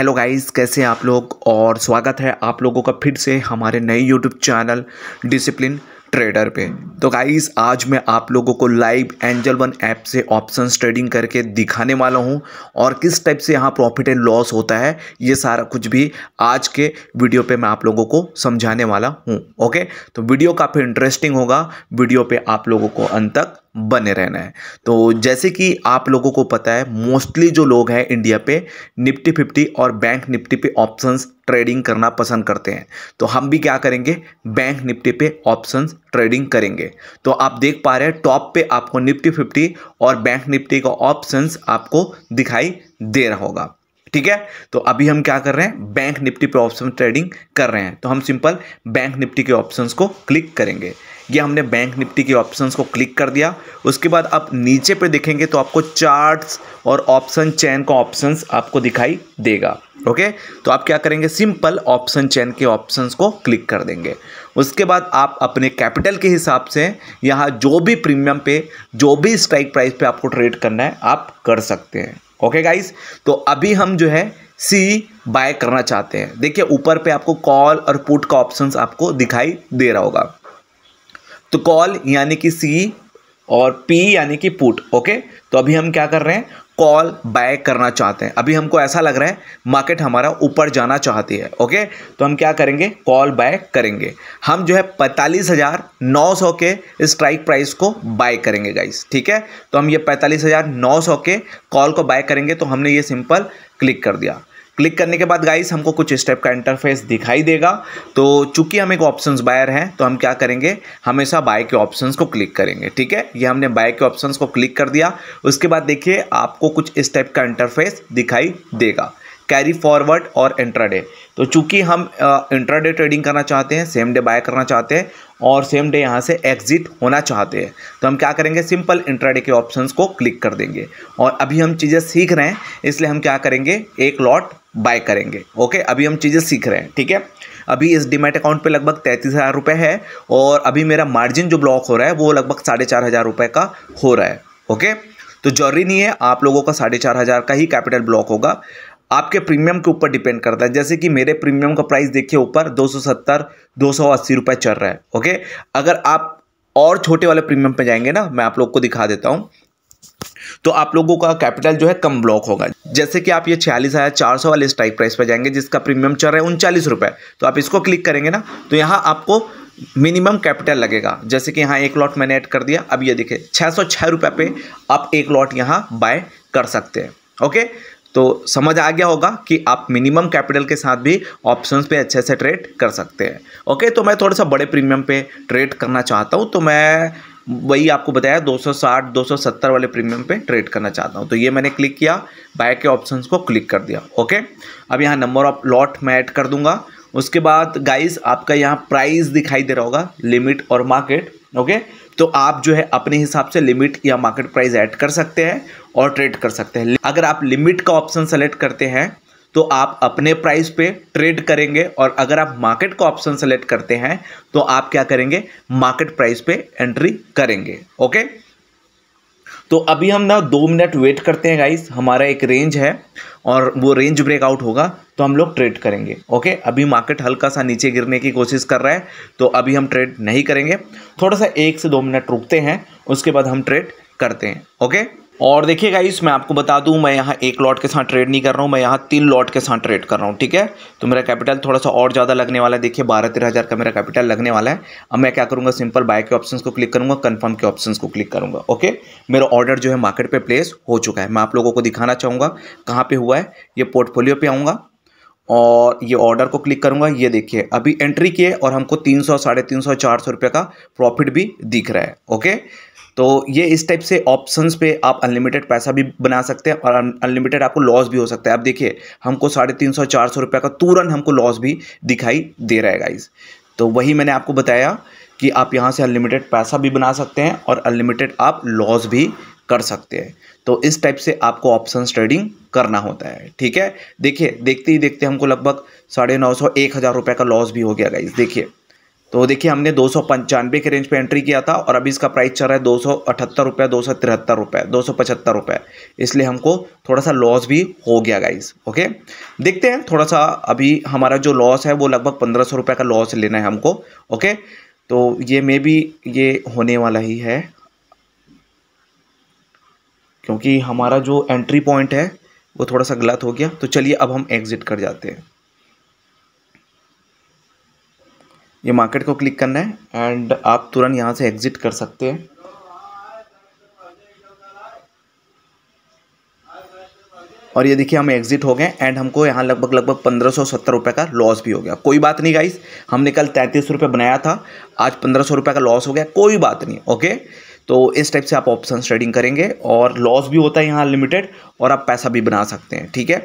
hello guys कैसे आप लोग और स्वागत है आप लोगों का फिर से हमारे नए यूट्यूब चैनल डिसिप्लिन ट्रेडर पे तो गाइस आज मैं आप लोगों को लाइव एंजल वन ऐप से ऑप्शन ट्रेडिंग करके दिखाने वाला हूँ और किस टाइप से यहाँ प्रॉफिट एंड लॉस होता है ये सारा कुछ भी आज के वीडियो पे मैं आप लोगों को समझाने वाला हूँ ओके तो वीडियो काफ़ी इंटरेस्टिंग होगा वीडियो पर आप लोगों को अंत तक बने रहना है तो जैसे कि आप लोगों को पता है मोस्टली जो लोग हैं इंडिया पे निफ्टी फिफ्टी और बैंक निफ्टी पे ऑप्शंस ट्रेडिंग करना पसंद करते हैं तो हम भी क्या करेंगे बैंक निफ्टी पे ऑप्शंस ट्रेडिंग करेंगे तो आप देख पा रहे हैं टॉप पे आपको निफ्टी फिफ्टी और बैंक निफ्टी का ऑप्शंस आपको दिखाई दे रहा होगा ठीक है तो अभी हम क्या कर रहे हैं बैंक निफ्टी पे ऑप्शन ट्रेडिंग कर रहे हैं तो हम सिंपल बैंक निफ्टी के ऑप्शंस को क्लिक करेंगे ये हमने बैंक निफ्टी के ऑप्शंस को क्लिक कर दिया उसके बाद आप नीचे पे देखेंगे तो आपको चार्ट्स और ऑप्शन चैन का ऑप्शंस आपको दिखाई देगा ओके तो आप क्या करेंगे सिंपल ऑप्शन चैन के ऑप्शंस को क्लिक कर देंगे उसके बाद आप अपने कैपिटल के हिसाब से यहाँ जो भी प्रीमियम पे जो भी स्ट्राइक प्राइस पे आपको ट्रेड करना है आप कर सकते हैं ओके गाइस तो अभी हम जो है सी बाय करना चाहते हैं देखिए ऊपर पे आपको कॉल और पुट का ऑप्शंस आपको दिखाई दे रहा होगा तो कॉल यानी कि सी और पी यानी कि पुट ओके तो अभी हम क्या कर रहे हैं कॉल बाय करना चाहते हैं अभी हमको ऐसा लग रहा है मार्केट हमारा ऊपर जाना चाहती है ओके तो हम क्या करेंगे कॉल बाय करेंगे हम जो है पैंतालीस हज़ार नौ सौ के स्ट्राइक प्राइस को बाय करेंगे गाइस ठीक है तो हम ये पैंतालीस हज़ार नौ सौ के कॉल को बाय करेंगे तो हमने ये सिंपल क्लिक कर दिया क्लिक करने के बाद गाइस हमको कुछ इस टाइप का इंटरफेस दिखाई देगा तो चूंकि हम एक ऑप्शन बायर हैं तो हम क्या करेंगे हमेशा बाय के ऑप्शन को क्लिक करेंगे ठीक है ये हमने बाय के ऑप्शन को क्लिक कर दिया उसके बाद देखिए आपको कुछ इस टाइप का इंटरफेस दिखाई देगा कैरी फॉरवर्ड और इंट्राडे तो चूंकि हम इंट्राडे ट्रेडिंग करना चाहते हैं सेम डे बाय करना चाहते हैं और सेम डे यहाँ से एग्जिट होना चाहते हैं तो हम क्या करेंगे सिंपल इंट्राडे के ऑप्शंस को क्लिक कर देंगे और अभी हम चीज़ें सीख रहे हैं इसलिए हम क्या करेंगे एक लॉट बाय करेंगे ओके अभी हम चीज़ें सीख रहे हैं ठीक है अभी इस डिमेट अकाउंट पे लगभग तैंतीस हज़ार रुपये है और अभी मेरा मार्जिन जो ब्लॉक हो रहा है वो लगभग साढ़े चार हज़ार रुपये का हो रहा है ओके तो जरूरी नहीं है आप लोगों का साढ़े चार हज़ार का ही कैपिटल ब्लॉक होगा आपके प्रीमियम के ऊपर डिपेंड करता है जैसे कि मेरे प्रीमियम का प्राइस देखिए ऊपर दो सौ सत्तर दो सौ अस्सी रुपये चल रहा है ओके अगर आप और छोटे वाले प्रीमियम पे जाएंगे ना मैं आप लोग को दिखा देता हूँ तो आप लोगों का कैपिटल जो है कम ब्लॉक होगा जैसे कि आप ये छियालीस हज़ार चार सौ वाले स्ट्राइक प्राइस पर जाएंगे जिसका प्रीमियम चल रहा है उनचालीस रुपए तो आप इसको क्लिक करेंगे ना तो यहाँ आपको मिनिमम कैपिटल लगेगा जैसे कि यहाँ एक लॉट मैंने ऐड कर दिया अब ये देखे छः सौ छः रुपये पे आप एक लॉट यहाँ बाय कर सकते हैं ओके तो समझ आ गया होगा कि आप मिनिमम कैपिटल के साथ भी ऑप्शंस पे अच्छे से ट्रेड कर सकते हैं ओके तो मैं थोड़ा सा बड़े प्रीमियम पे ट्रेड करना चाहता हूँ तो मैं वही आपको बताया 260 270 वाले प्रीमियम पे ट्रेड करना चाहता हूँ तो ये मैंने क्लिक किया बाय के ऑप्शंस को क्लिक कर दिया ओके अब यहाँ नंबर ऑफ लॉट मैं ऐड कर दूंगा उसके बाद गाइज आपका यहाँ प्राइस दिखाई दे रहा होगा लिमिट और मार्केट ओके तो आप जो है अपने हिसाब से लिमिट या मार्केट प्राइस ऐड कर सकते हैं और ट्रेड कर सकते हैं अगर आप लिमिट का ऑप्शन सेलेक्ट करते हैं तो आप अपने प्राइस पे ट्रेड करेंगे और अगर आप मार्केट का ऑप्शन सेलेक्ट करते हैं तो आप क्या करेंगे मार्केट प्राइस पे एंट्री करेंगे ओके तो अभी हम ना दो मिनट वेट करते हैं गाइस हमारा एक रेंज है और वो रेंज ब्रेकआउट होगा तो हम लोग ट्रेड करेंगे ओके अभी मार्केट हल्का सा नीचे गिरने की कोशिश कर रहा है तो अभी हम ट्रेड नहीं करेंगे थोड़ा सा एक से दो मिनट रुकते हैं उसके बाद हम ट्रेड करते हैं ओके और देखिए गाइस मैं आपको बता दूं मैं यहाँ एक लॉट के साथ ट्रेड नहीं कर रहा हूँ मैं यहाँ तीन लॉट के साथ ट्रेड कर रहा हूँ ठीक है तो मेरा कैपिटल थोड़ा सा और ज़्यादा लगने वाला है देखिए बारह तेरह हज़ार का मेरा कैपिटल लगने वाला है अब मैं क्या करूँगा सिंपल बाय के ऑप्शन को क्लिक करूँगा कन्फर्म के ऑप्शन को क्लिक करूँगा ओके मेरा ऑर्डर जो है मार्केट पर प्लेस हो चुका है मैं आप लोगों को दिखाना चाहूँगा कहाँ पर हुआ है ये पोर्टफोलियो पर आऊँगा और ये ऑर्डर को क्लिक करूँगा ये देखिए अभी एंट्री किए और हमको तीन सौ साढ़े तीन सौ चार सौ रुपये का प्रॉफिट भी दिख रहा है ओके तो ये इस टाइप से ऑप्शंस पे आप अनलिमिटेड पैसा भी बना सकते हैं और अनलिमिटेड आपको लॉस भी हो सकता है आप देखिए हमको साढ़े तीन सौ चार सौ रुपये का तुरंत हमको लॉस भी दिखाई दे रहा है गाइज़ तो वही मैंने आपको बताया कि आप यहाँ से अनलिमिटेड पैसा भी बना सकते हैं और अनलिमिटेड आप लॉस भी कर सकते हैं तो इस टाइप से आपको ऑप्शन ट्रेडिंग करना होता है ठीक है देखिए देखते ही देखते हमको लगभग साढ़े नौ सौ एक हज़ार रुपये का लॉस भी हो गया गाइज देखिए तो देखिए हमने दो सौ पंचानवे के रेंज पे एंट्री किया था और अभी इसका प्राइस चल रहा है दो सौ अठहत्तर रुपये दो सौ तिहत्तर रुपये दो सौ पचहत्तर रुपये इसलिए हमको थोड़ा सा लॉस भी हो गया गाइज ओके देखते हैं थोड़ा सा अभी हमारा जो लॉस है वो लगभग पंद्रह सौ रुपये का लॉस लेना है हमको ओके तो ये मे भी ये होने वाला ही है क्योंकि हमारा जो एंट्री पॉइंट है वो थोड़ा सा गलत हो गया तो चलिए अब हम एग्ज़िट कर जाते हैं ये मार्केट को क्लिक करना है एंड आप तुरंत यहाँ से एग्ज़िट कर सकते हैं और ये देखिए हम एग्जिट हो गए एंड हमको यहाँ लगभग लगभग पंद्रह सौ सत्तर रुपये का लॉस भी हो गया कोई बात नहीं गाइस हमने कल तैंतीस रुपये बनाया था आज पंद्रह सौ रुपये का लॉस हो गया कोई बात नहीं ओके तो इस टाइप से आप ऑप्शन ट्रेडिंग करेंगे और लॉस भी होता है यहाँ लिमिटेड और आप पैसा भी बना सकते हैं ठीक है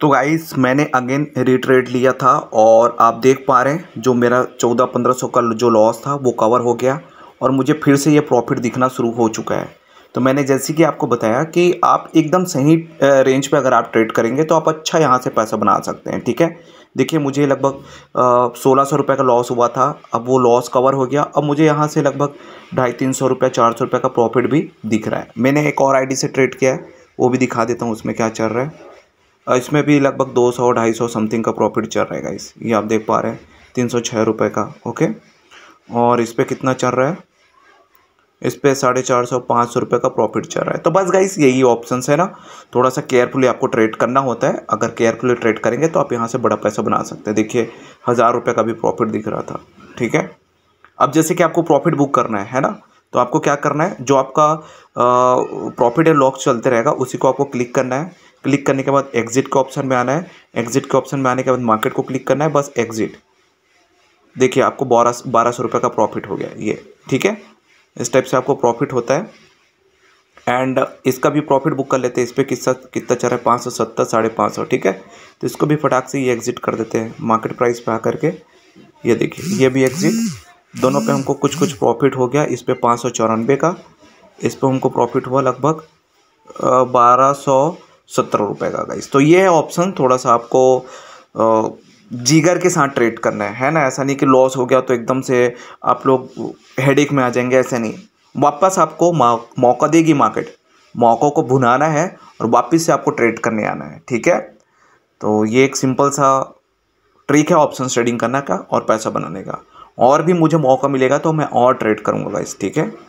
तो गाइस मैंने अगेन रिट्रेड लिया था और आप देख पा रहे हैं जो मेरा चौदह पंद्रह सौ का जो लॉस था वो कवर हो गया और मुझे फिर से ये प्रॉफिट दिखना शुरू हो चुका है तो मैंने जैसे कि आपको बताया कि आप एकदम सही रेंज पे अगर आप ट्रेड करेंगे तो आप अच्छा यहाँ से पैसा बना सकते हैं ठीक है देखिए मुझे लगभग सोलह सौ रुपये का लॉस हुआ था अब वो लॉस कवर हो गया अब मुझे यहाँ से लगभग ढाई तीन सौ रुपये चार सौ रुपये का प्रॉफिट भी दिख रहा है मैंने एक और आईडी से ट्रेड किया है वो भी दिखा देता हूँ उसमें क्या चल रहा है इसमें भी लगभग दो सौ ढाई सौ समथिंग का प्रॉफिट चल रहा है इस ये आप देख पा रहे हैं तीन सौ छः रुपये का ओके और इस पर कितना चल रहा है इस पर साढ़े चार सौ पाँच सौ रुपये का प्रॉफिट चल रहा है तो बस गाइस यही ऑप्शन है ना थोड़ा सा केयरफुली आपको ट्रेड करना होता है अगर केयरफुली ट्रेड करेंगे तो आप यहाँ से बड़ा पैसा बना सकते हैं देखिए हज़ार रुपये का भी प्रॉफिट दिख रहा था ठीक है अब जैसे कि आपको प्रॉफिट बुक करना है है ना तो आपको क्या करना है जो आपका प्रॉफिट है लॉक चलते रहेगा उसी को आपको क्लिक करना है क्लिक करने के बाद एग्जिट के ऑप्शन में आना है एग्जिट के ऑप्शन में आने के बाद मार्केट को क्लिक करना है बस एग्जिट देखिए आपको बारह बारह सौ रुपये का प्रॉफिट हो गया ये ठीक है इस टाइप से आपको प्रॉफिट होता है एंड इसका भी प्रॉफिट बुक कर लेते हैं इस पर किस्सा कितना चल रहा है पाँच सौ सत्तर साढ़े पाँच सौ ठीक है तो इसको भी फटाक से ये एग्जिट कर देते हैं मार्केट प्राइस पे आकर के ये देखिए ये भी एग्जिट दोनों पे हमको कुछ कुछ प्रॉफिट हो गया इस पर पाँच सौ चौरानवे का इस पर हमको प्रॉफिट हुआ लगभग बारह सौ सत्तर रुपये का इस तो ये ऑप्शन थोड़ा सा आपको जीगर के साथ ट्रेड करना है है ना ऐसा नहीं कि लॉस हो गया तो एकदम से आप लोग हेडेक में आ जाएंगे ऐसे नहीं वापस आपको मौका देगी मार्केट मौक़ों को भुनाना है और वापस से आपको ट्रेड करने आना है ठीक है तो ये एक सिंपल सा ट्रिक है ऑप्शन ट्रेडिंग करने का और पैसा बनाने का और भी मुझे मौका मिलेगा तो मैं और ट्रेड करूँगा इस ठीक है